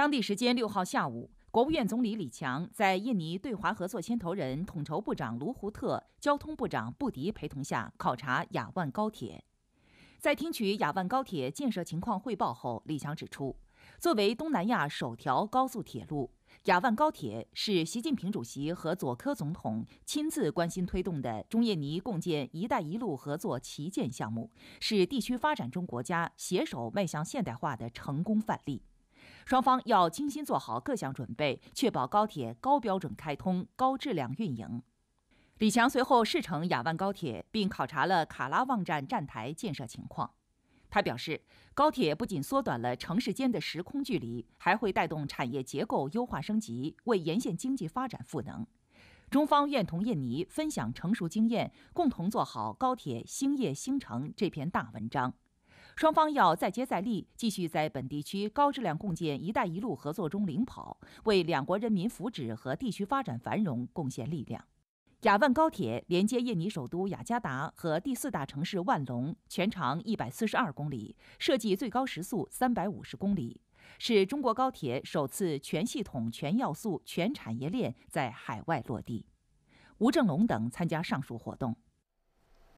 当地时间六号下午，国务院总理李强在印尼对华合作牵头人、统筹部长卢胡特、交通部长布迪陪同下考察雅万高铁。在听取雅万高铁建设情况汇报后，李强指出，作为东南亚首条高速铁路，雅万高铁是习近平主席和佐科总统亲自关心推动的中印尼共建“一带一路”合作旗舰项目，是地区发展中国家携手迈向现代化的成功范例。双方要精心做好各项准备，确保高铁高标准开通、高质量运营。李强随后试乘雅万高铁，并考察了卡拉旺站站台建设情况。他表示，高铁不仅缩短了城市间的时空距离，还会带动产业结构优化升级，为沿线经济发展赋能。中方愿同印尼分享成熟经验，共同做好高铁兴业兴城这篇大文章。双方要再接再厉，继续在本地区高质量共建“一带一路”合作中领跑，为两国人民福祉和地区发展繁荣贡献力量。雅万高铁连接印尼首都雅加达和第四大城市万隆，全长一百四十二公里，设计最高时速三百五十公里，是中国高铁首次全系统、全要素、全产业链在海外落地。吴正龙等参加上述活动。